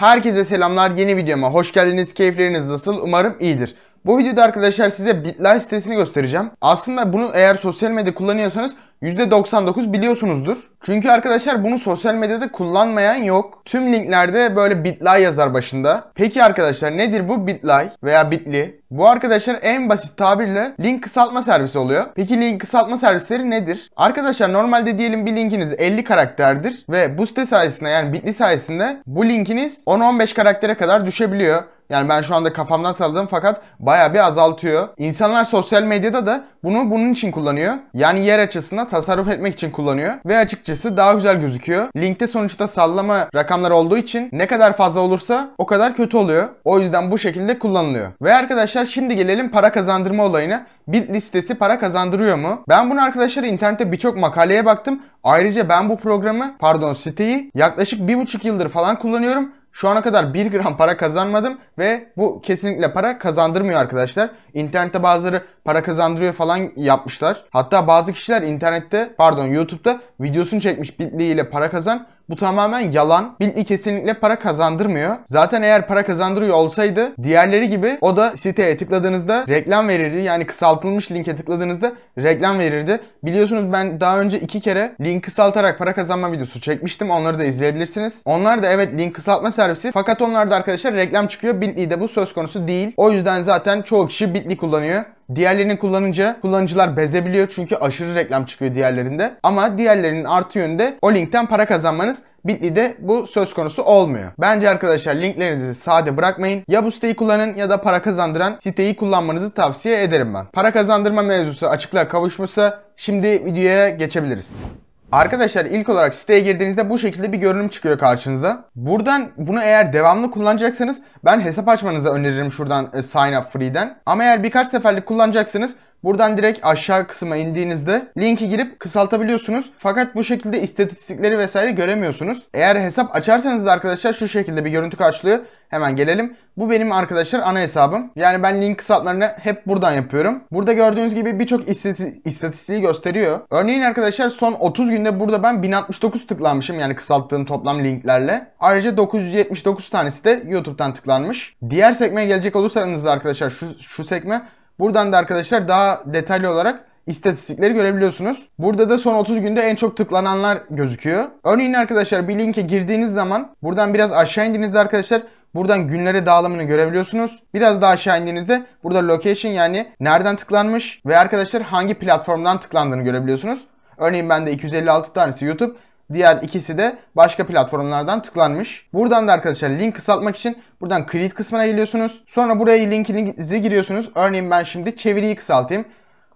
Herkese selamlar. Yeni videoma hoş geldiniz. Keyifleriniz nasıl? Umarım iyidir. Bu videoda arkadaşlar size bitlay sitesini göstereceğim. Aslında bunu eğer sosyal medya kullanıyorsanız %99 biliyorsunuzdur. Çünkü arkadaşlar bunu sosyal medyada kullanmayan yok. Tüm linklerde böyle Bitly yazar başında. Peki arkadaşlar nedir bu Bitly veya Bitly? Bu arkadaşlar en basit tabirle link kısaltma servisi oluyor. Peki link kısaltma servisleri nedir? Arkadaşlar normalde diyelim bir linkiniz 50 karakterdir ve bu site sayesinde yani Bitly sayesinde bu linkiniz 10-15 karaktere kadar düşebiliyor. Yani ben şu anda kafamdan salladım fakat baya bir azaltıyor. İnsanlar sosyal medyada da bunu bunun için kullanıyor. Yani yer açısına tasarruf etmek için kullanıyor. Ve açıkçası daha güzel gözüküyor. Linkte sonuçta sallama rakamları olduğu için ne kadar fazla olursa o kadar kötü oluyor. O yüzden bu şekilde kullanılıyor. Ve arkadaşlar şimdi gelelim para kazandırma olayına. Bit listesi para kazandırıyor mu? Ben bunu arkadaşlar internette birçok makaleye baktım. Ayrıca ben bu programı pardon siteyi yaklaşık bir buçuk yıldır falan kullanıyorum şu ana kadar 1 gram para kazanmadım ve bu kesinlikle para kazandırmıyor arkadaşlar. İnternette bazıları para kazandırıyor falan yapmışlar. Hatta bazı kişiler internette pardon YouTube'da videosunu çekmiş Bitly ile para kazan bu tamamen yalan. Bitly kesinlikle para kazandırmıyor. Zaten eğer para kazandırıyor olsaydı diğerleri gibi o da siteye tıkladığınızda reklam verirdi. Yani kısaltılmış linke tıkladığınızda reklam verirdi. Biliyorsunuz ben daha önce iki kere link kısaltarak para kazanma videosu çekmiştim. Onları da izleyebilirsiniz. Onlar da evet link kısaltma servisi. Fakat onlarda arkadaşlar reklam çıkıyor. de bu söz konusu değil. O yüzden zaten çoğu kişi Bitly kullanıyor. Diğerlerini kullanınca kullanıcılar bezebiliyor çünkü aşırı reklam çıkıyor diğerlerinde. Ama diğerlerinin artı yönde o linkten para kazanmanız Bitly'de bu söz konusu olmuyor. Bence arkadaşlar linklerinizi sade bırakmayın. Ya bu siteyi kullanın ya da para kazandıran siteyi kullanmanızı tavsiye ederim ben. Para kazandırma mevzusu açıklığa kavuşmuşsa şimdi videoya geçebiliriz. Arkadaşlar ilk olarak siteye girdiğinizde bu şekilde bir görünüm çıkıyor karşınıza. Buradan bunu eğer devamlı kullanacaksanız ben hesap açmanızı öneririm şuradan e, Sign Up Free'den. Ama eğer birkaç seferlik kullanacaksınız Buradan direkt aşağı kısma indiğinizde linki girip kısaltabiliyorsunuz. Fakat bu şekilde istatistikleri vesaire göremiyorsunuz. Eğer hesap açarsanız da arkadaşlar şu şekilde bir görüntü karşılıyor. Hemen gelelim. Bu benim arkadaşlar ana hesabım. Yani ben link kısaltmalarını hep buradan yapıyorum. Burada gördüğünüz gibi birçok istati istatistiği gösteriyor. Örneğin arkadaşlar son 30 günde burada ben 1069 tıklanmışım yani kısalttığım toplam linklerle. Ayrıca 979 tanesi de YouTube'dan tıklanmış. Diğer sekmeye gelecek olursanız da arkadaşlar şu, şu sekme Buradan da arkadaşlar daha detaylı olarak istatistikleri görebiliyorsunuz. Burada da son 30 günde en çok tıklananlar gözüküyor. Örneğin arkadaşlar bir linke girdiğiniz zaman buradan biraz aşağı indiğinizde arkadaşlar Buradan günlere dağılımını görebiliyorsunuz. Biraz daha aşağı indiğinizde burada location yani nereden tıklanmış ve arkadaşlar hangi platformdan tıklandığını görebiliyorsunuz. Örneğin bende 256 tanesi YouTube, Diğer ikisi de başka platformlardan tıklanmış. Buradan da arkadaşlar link kısaltmak için buradan create kısmına geliyorsunuz. Sonra buraya linkinizi giriyorsunuz. Örneğin ben şimdi çeviriyi kısaltayım.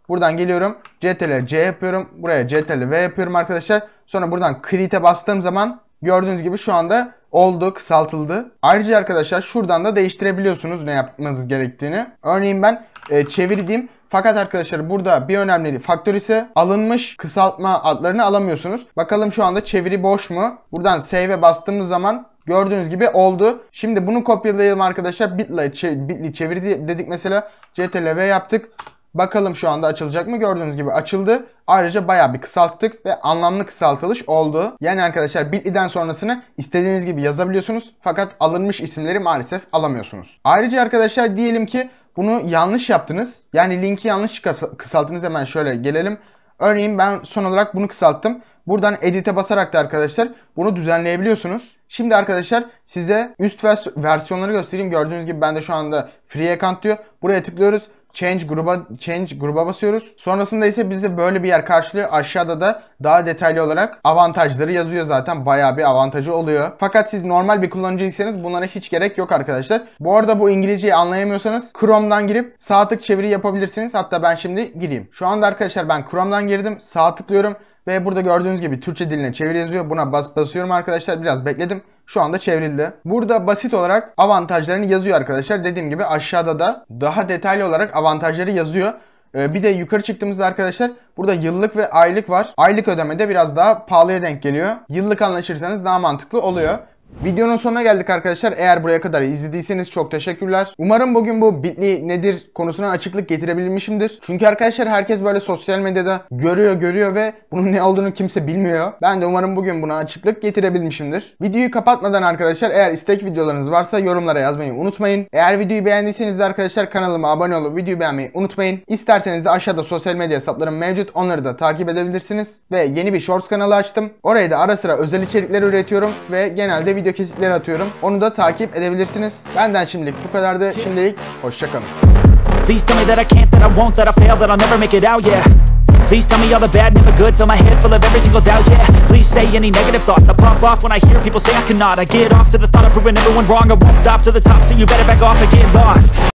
Buradan geliyorum. CTRL C yapıyorum. Buraya CTRL V yapıyorum arkadaşlar. Sonra buradan create'e bastığım zaman gördüğünüz gibi şu anda oldu, kısaltıldı. Ayrıca arkadaşlar şuradan da değiştirebiliyorsunuz ne yapmanız gerektiğini. Örneğin ben e, çeviri fakat arkadaşlar burada bir önemli faktör ise alınmış kısaltma adlarını alamıyorsunuz. Bakalım şu anda çeviri boş mu? Buradan save'e bastığımız zaman Gördüğünüz gibi oldu. Şimdi bunu kopyalayalım arkadaşlar. Bitly, bitly çeviri dedik mesela. CTRL V yaptık. Bakalım şu anda açılacak mı? Gördüğünüz gibi açıldı. Ayrıca bayağı bir kısalttık ve anlamlı kısaltılış oldu. Yani arkadaşlar Bitly'den sonrasını istediğiniz gibi yazabiliyorsunuz. Fakat alınmış isimleri maalesef alamıyorsunuz. Ayrıca arkadaşlar diyelim ki bunu yanlış yaptınız. Yani linki yanlış kısalttınız. Hemen şöyle gelelim. Örneğin ben son olarak bunu kısalttım. Buradan edit'e basarak da arkadaşlar bunu düzenleyebiliyorsunuz. Şimdi arkadaşlar size üst vers versiyonları göstereyim. Gördüğünüz gibi bende şu anda free account diyor. Buraya tıklıyoruz. Change gruba Change gruba basıyoruz. Sonrasında ise bize böyle bir yer karşılıyor. Aşağıda da daha detaylı olarak avantajları yazıyor zaten. Bayağı bir avantajı oluyor. Fakat siz normal bir kullanıcıysanız bunlara hiç gerek yok arkadaşlar. Bu arada bu İngilizceyi anlayamıyorsanız Chrome'dan girip sağ tık çeviri yapabilirsiniz. Hatta ben şimdi gireyim. Şu anda arkadaşlar ben Chrome'dan girdim. Sağ tıklıyorum. Ve burada gördüğünüz gibi Türkçe diline çeviri yazıyor. Buna bas basıyorum arkadaşlar. Biraz bekledim. Şu anda çevrildi. Burada basit olarak avantajlarını yazıyor arkadaşlar. Dediğim gibi aşağıda da daha detaylı olarak avantajları yazıyor. Ee, bir de yukarı çıktığımızda arkadaşlar burada yıllık ve aylık var. Aylık ödemede biraz daha pahalıya denk geliyor. Yıllık anlaşırsanız daha mantıklı oluyor. Videonun sonuna geldik arkadaşlar. Eğer buraya kadar izlediyseniz çok teşekkürler. Umarım bugün bu bitli nedir konusuna açıklık getirebilmişimdir. Çünkü arkadaşlar herkes böyle sosyal medyada görüyor görüyor ve bunun ne olduğunu kimse bilmiyor. Ben de umarım bugün buna açıklık getirebilmişimdir. Videoyu kapatmadan arkadaşlar eğer istek videolarınız varsa yorumlara yazmayı unutmayın. Eğer videoyu beğendiyseniz de arkadaşlar kanalıma abone olup videoyu beğenmeyi unutmayın. İsterseniz de aşağıda sosyal medya hesaplarım mevcut. Onları da takip edebilirsiniz. Ve yeni bir Shorts kanalı açtım. Oraya da ara sıra özel içerikler üretiyorum ve genelde video video kesitleri atıyorum. Onu da takip edebilirsiniz. Benden şimdilik bu kadardı. Şimdilik hoşçakalın. Please tell me all the bad, never good Fill my head full of every single doubt, yeah Please say any negative thoughts I pop off when I hear people say I cannot I get off to the thought of proving everyone wrong I won't stop to the top, so you better back off and get lost